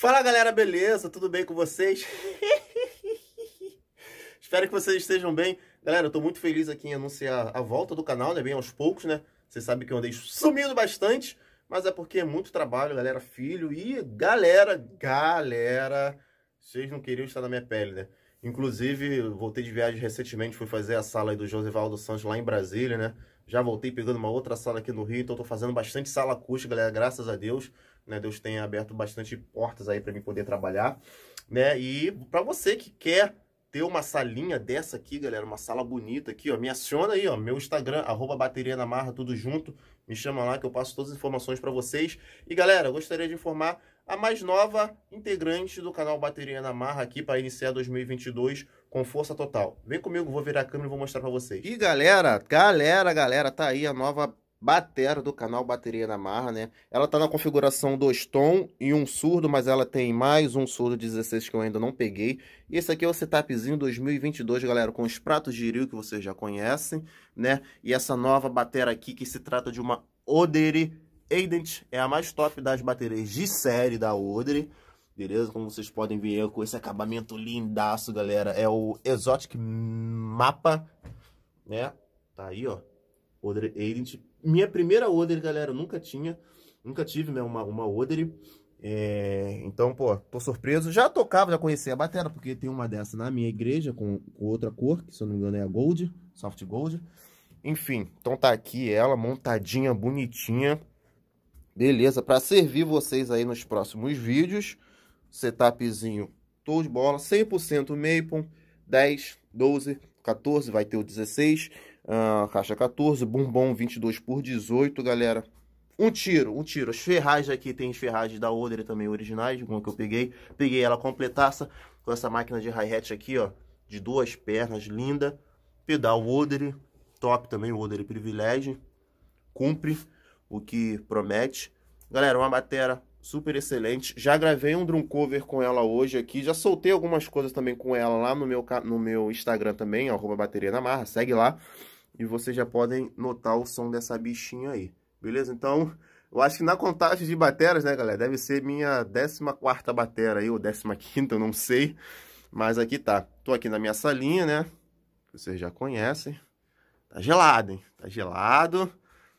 Fala galera, beleza? Tudo bem com vocês? Espero que vocês estejam bem. Galera, eu tô muito feliz aqui em anunciar a volta do canal, né? Bem aos poucos, né? Vocês sabem que eu andei sumindo bastante, mas é porque é muito trabalho, galera, filho e galera, galera, vocês não queriam estar na minha pele, né? Inclusive, voltei de viagem recentemente, fui fazer a sala do Josivaldo Santos lá em Brasília, né? Já voltei pegando uma outra sala aqui no Rio, então tô fazendo bastante sala acústica, galera, graças a Deus. Né? Deus tem aberto bastante portas aí para mim poder trabalhar, né? E para você que quer ter uma salinha dessa aqui, galera, uma sala bonita aqui, ó, me aciona aí, ó, meu Instagram, arroba bateria na marra, tudo junto, me chama lá que eu passo todas as informações para vocês. E galera, gostaria de informar a mais nova integrante do canal Bateria na Marra aqui para iniciar 2022 com força total. Vem comigo, vou virar a câmera e vou mostrar para vocês. E galera, galera, galera, tá aí a nova batera do canal Bateria na Marra, né? Ela tá na configuração dois tom e um surdo, mas ela tem mais um surdo 16 que eu ainda não peguei. E esse aqui é o setupzinho 2022, galera, com os pratos de rio que vocês já conhecem, né? E essa nova batera aqui que se trata de uma Oderi Aident, é a mais top das baterias de série da Oderi. Beleza? Como vocês podem ver, com esse acabamento lindaço, galera. É o Exotic Mapa, né? Tá aí, ó. Oderi Aident minha primeira Oder, galera, eu nunca tinha. Nunca tive, né, uma, uma Oder. É, então, pô, tô surpreso. Já tocava, já conhecia a batera, porque tem uma dessa na minha igreja, com, com outra cor, que se eu não me engano é a Gold, Soft Gold. Enfim, então tá aqui ela, montadinha, bonitinha. Beleza, para servir vocês aí nos próximos vídeos. Setupzinho, tô de bola, 100% Maple, 10, 12, 14, vai ter o 16. Uh, caixa 14, bombom 22 por 18, galera. Um tiro, um tiro. As ferragens aqui, tem as ferragens da Odre também originais, uma que eu peguei. Peguei ela completaça com essa máquina de hi-hat aqui, ó. De duas pernas, linda. Pedal Odre, top também, o Odre privilégio. Cumpre o que promete. Galera, uma batera super excelente. Já gravei um drum cover com ela hoje aqui. Já soltei algumas coisas também com ela lá no meu, no meu Instagram também, ó, arroba bateria na marra. Segue lá. E vocês já podem notar o som dessa bichinha aí, beleza? Então, eu acho que na contagem de bateras, né, galera? Deve ser minha 14ª batera aí, ou 15ª, eu não sei. Mas aqui tá. Tô aqui na minha salinha, né? vocês já conhecem. Tá gelado, hein? Tá gelado.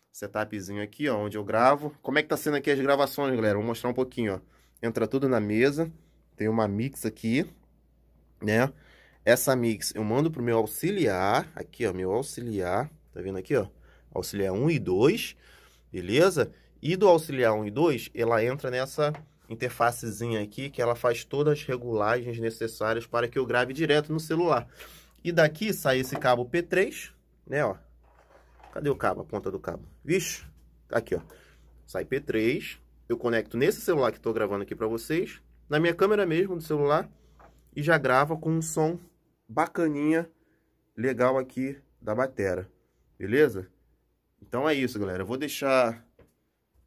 Setupzinho aqui, ó, onde eu gravo. Como é que tá sendo aqui as gravações, galera? Vou mostrar um pouquinho, ó. Entra tudo na mesa. Tem uma mix aqui, né? Essa mix eu mando pro meu auxiliar, aqui, ó, meu auxiliar, tá vendo aqui, ó? Auxiliar 1 e 2, beleza? E do auxiliar 1 e 2, ela entra nessa interfacezinha aqui, que ela faz todas as regulagens necessárias para que eu grave direto no celular. E daqui sai esse cabo P3, né, ó. Cadê o cabo, a ponta do cabo? Vixe, tá aqui, ó. Sai P3, eu conecto nesse celular que estou gravando aqui para vocês, na minha câmera mesmo do celular, e já grava com um som bacaninha, legal aqui da batera, beleza? Então é isso, galera. Eu vou deixar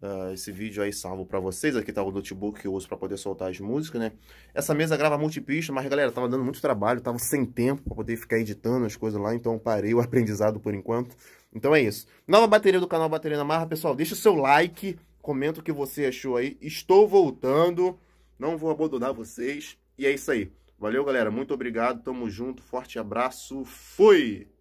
uh, esse vídeo aí salvo para vocês. Aqui tá o notebook que eu uso para poder soltar as músicas, né? Essa mesa grava multipista, mas galera, tava dando muito trabalho, tava sem tempo para poder ficar editando as coisas lá, então parei o aprendizado por enquanto. Então é isso. Nova bateria do canal Bateria na Marra, pessoal, deixa o seu like, comenta o que você achou aí. Estou voltando, não vou abandonar vocês. E é isso aí. Valeu, galera. Muito obrigado. Tamo junto. Forte abraço. Fui!